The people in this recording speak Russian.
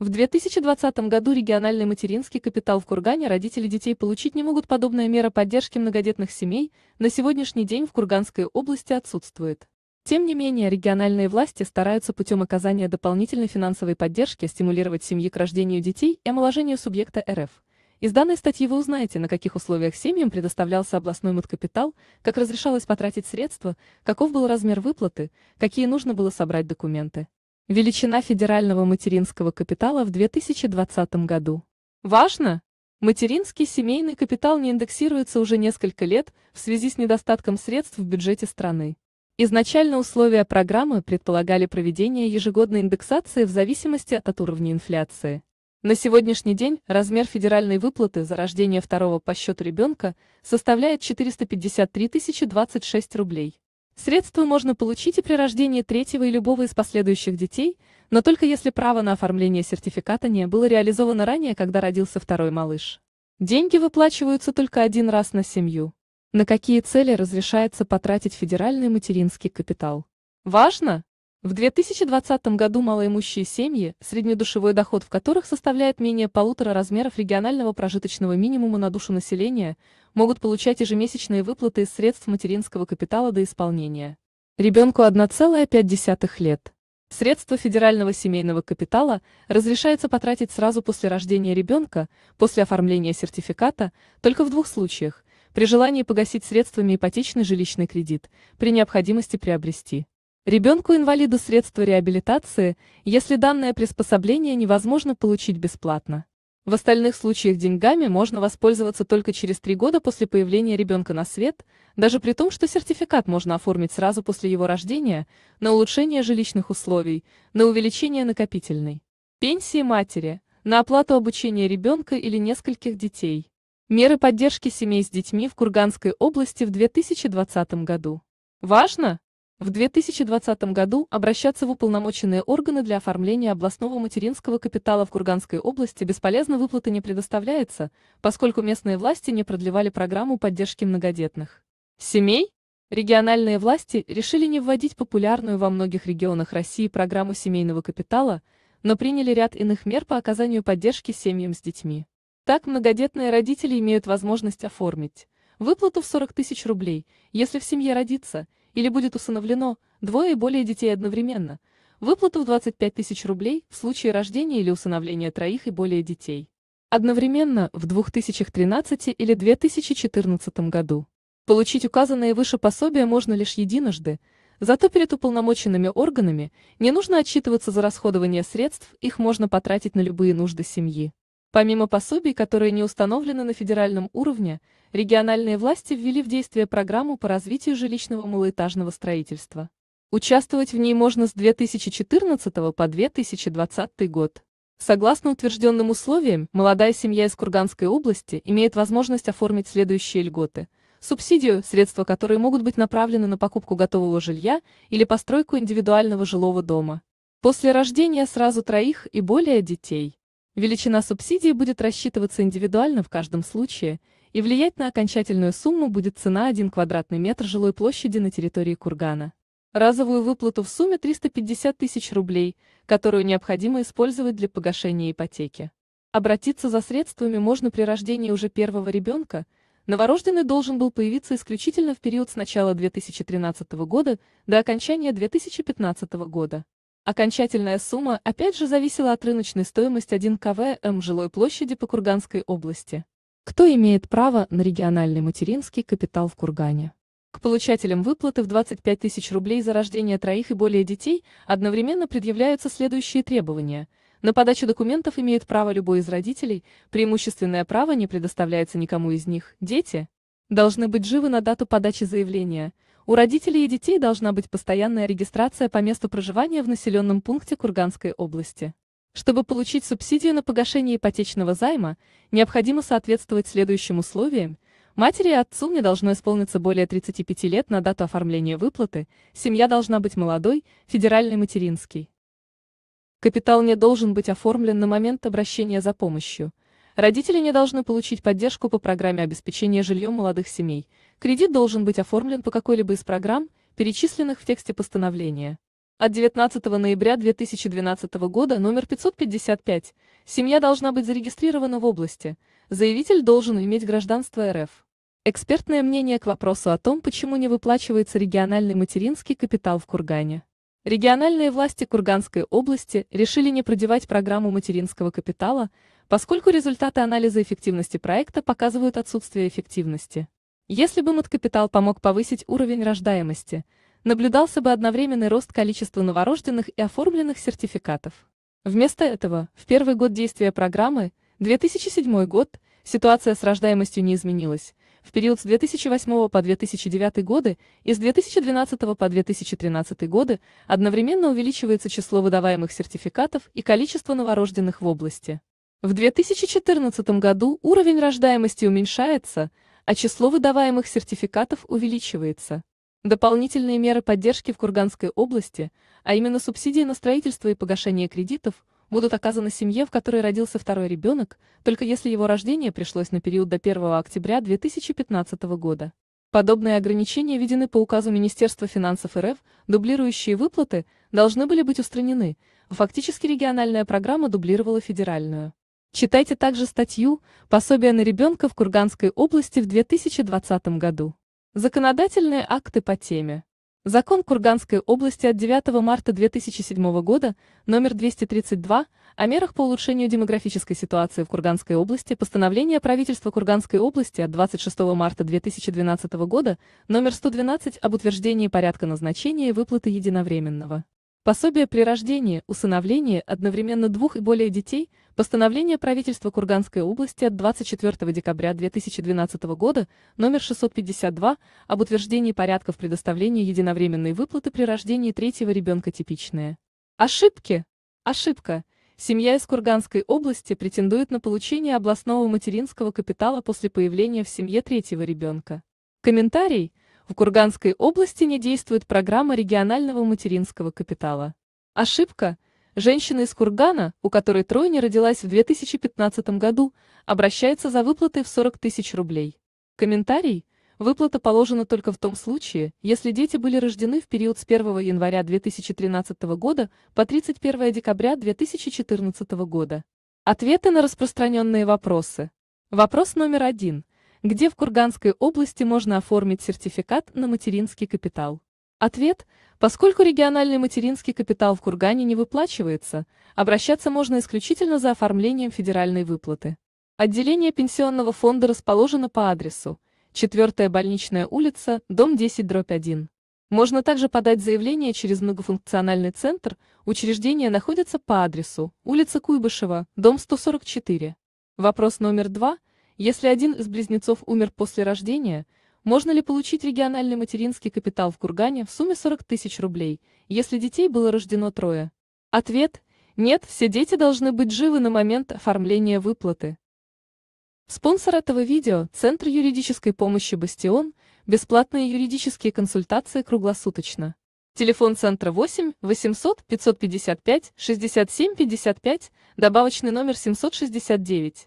В 2020 году региональный материнский капитал в Кургане родители детей получить не могут. Подобная мера поддержки многодетных семей на сегодняшний день в Курганской области отсутствует. Тем не менее, региональные власти стараются путем оказания дополнительной финансовой поддержки стимулировать семьи к рождению детей и омоложению субъекта РФ. Из данной статьи вы узнаете, на каких условиях семьям предоставлялся областной муткапитал, как разрешалось потратить средства, каков был размер выплаты, какие нужно было собрать документы. Величина федерального материнского капитала в 2020 году. Важно! Материнский семейный капитал не индексируется уже несколько лет в связи с недостатком средств в бюджете страны. Изначально условия программы предполагали проведение ежегодной индексации в зависимости от уровня инфляции. На сегодняшний день размер федеральной выплаты за рождение второго по счету ребенка составляет 453 026 рублей. Средства можно получить и при рождении третьего и любого из последующих детей, но только если право на оформление сертификата не было реализовано ранее, когда родился второй малыш. Деньги выплачиваются только один раз на семью. На какие цели разрешается потратить федеральный материнский капитал? Важно, в 2020 году малоимущие семьи, среднедушевой доход в которых составляет менее полутора размеров регионального прожиточного минимума на душу населения, могут получать ежемесячные выплаты из средств материнского капитала до исполнения. Ребенку 1,5 лет. Средства федерального семейного капитала разрешается потратить сразу после рождения ребенка, после оформления сертификата, только в двух случаях – при желании погасить средствами ипотечный жилищный кредит, при необходимости приобрести. Ребенку-инвалиду средства реабилитации, если данное приспособление невозможно получить бесплатно. В остальных случаях деньгами можно воспользоваться только через три года после появления ребенка на свет, даже при том, что сертификат можно оформить сразу после его рождения на улучшение жилищных условий, на увеличение накопительной пенсии матери, на оплату обучения ребенка или нескольких детей. Меры поддержки семей с детьми в Курганской области в 2020 году. Важно, в 2020 году обращаться в уполномоченные органы для оформления областного материнского капитала в Курганской области бесполезно выплаты не предоставляется, поскольку местные власти не продлевали программу поддержки многодетных семей. Региональные власти решили не вводить популярную во многих регионах России программу семейного капитала, но приняли ряд иных мер по оказанию поддержки семьям с детьми. Так многодетные родители имеют возможность оформить выплату в 40 тысяч рублей, если в семье родится – или будет усыновлено двое и более детей одновременно, выплату в 25 тысяч рублей в случае рождения или усыновления троих и более детей. Одновременно в 2013 или 2014 году. Получить указанные выше пособия можно лишь единожды, зато перед уполномоченными органами не нужно отчитываться за расходование средств, их можно потратить на любые нужды семьи. Помимо пособий, которые не установлены на федеральном уровне, региональные власти ввели в действие программу по развитию жилищного малоэтажного строительства. Участвовать в ней можно с 2014 по 2020 год. Согласно утвержденным условиям, молодая семья из Курганской области имеет возможность оформить следующие льготы. Субсидию, средства которой могут быть направлены на покупку готового жилья или постройку индивидуального жилого дома. После рождения сразу троих и более детей. Величина субсидии будет рассчитываться индивидуально в каждом случае, и влиять на окончательную сумму будет цена 1 квадратный метр жилой площади на территории кургана. Разовую выплату в сумме 350 тысяч рублей, которую необходимо использовать для погашения ипотеки. Обратиться за средствами можно при рождении уже первого ребенка, новорожденный должен был появиться исключительно в период с начала 2013 года до окончания 2015 года. Окончательная сумма опять же зависела от рыночной стоимости 1 кв м жилой площади по Курганской области. Кто имеет право на региональный материнский капитал в Кургане? К получателям выплаты в 25 тысяч рублей за рождение троих и более детей одновременно предъявляются следующие требования. На подачу документов имеет право любой из родителей, преимущественное право не предоставляется никому из них, дети, должны быть живы на дату подачи заявления. У родителей и детей должна быть постоянная регистрация по месту проживания в населенном пункте Курганской области. Чтобы получить субсидию на погашение ипотечного займа, необходимо соответствовать следующим условиям. Матери и отцу не должно исполниться более 35 лет на дату оформления выплаты, семья должна быть молодой, федеральный материнский. Капитал не должен быть оформлен на момент обращения за помощью – Родители не должны получить поддержку по программе обеспечения жильем молодых семей. Кредит должен быть оформлен по какой-либо из программ, перечисленных в тексте постановления. От 19 ноября 2012 года номер 555 семья должна быть зарегистрирована в области. Заявитель должен иметь гражданство РФ. Экспертное мнение к вопросу о том, почему не выплачивается региональный материнский капитал в Кургане. Региональные власти Курганской области решили не продевать программу материнского капитала, поскольку результаты анализа эффективности проекта показывают отсутствие эффективности. Если бы мат-капитал помог повысить уровень рождаемости, наблюдался бы одновременный рост количества новорожденных и оформленных сертификатов. Вместо этого, в первый год действия программы, 2007 год, ситуация с рождаемостью не изменилась, в период с 2008 по 2009 годы и с 2012 по 2013 годы одновременно увеличивается число выдаваемых сертификатов и количество новорожденных в области. В 2014 году уровень рождаемости уменьшается, а число выдаваемых сертификатов увеличивается. Дополнительные меры поддержки в Курганской области, а именно субсидии на строительство и погашение кредитов, будут оказаны семье, в которой родился второй ребенок, только если его рождение пришлось на период до 1 октября 2015 года. Подобные ограничения введены по указу Министерства финансов РФ, дублирующие выплаты должны были быть устранены, фактически региональная программа дублировала федеральную. Читайте также статью «Пособие на ребенка в Курганской области в 2020 году». Законодательные акты по теме. Закон Курганской области от 9 марта 2007 года, номер 232, о мерах по улучшению демографической ситуации в Курганской области, постановление правительства Курганской области от 26 марта 2012 года, номер 112 об утверждении порядка назначения и выплаты единовременного Пособие при рождении, усыновлении одновременно двух и более детей, постановление правительства Курганской области от 24 декабря 2012 года, номер 652, об утверждении порядков предоставления единовременной выплаты при рождении третьего ребенка типичные. Ошибки. Ошибка. Семья из Курганской области претендует на получение областного материнского капитала после появления в семье третьего ребенка. Комментарий – в Курганской области не действует программа регионального материнского капитала. Ошибка. Женщина из Кургана, у которой тройня родилась в 2015 году, обращается за выплатой в 40 тысяч рублей. Комментарий. Выплата положена только в том случае, если дети были рождены в период с 1 января 2013 года по 31 декабря 2014 года. Ответы на распространенные вопросы. Вопрос номер один. Где в Курганской области можно оформить сертификат на материнский капитал? Ответ. Поскольку региональный материнский капитал в Кургане не выплачивается, обращаться можно исключительно за оформлением федеральной выплаты. Отделение пенсионного фонда расположено по адресу 4 больничная улица, дом 10, дробь 1. Можно также подать заявление через многофункциональный центр, учреждение находится по адресу улица Куйбышева, дом 144. Вопрос номер два – если один из близнецов умер после рождения, можно ли получить региональный материнский капитал в Кургане в сумме 40 тысяч рублей, если детей было рождено трое? Ответ – нет, все дети должны быть живы на момент оформления выплаты. Спонсор этого видео – Центр юридической помощи «Бастион», бесплатные юридические консультации круглосуточно. Телефон центра 8 800 555 67 55, добавочный номер 769.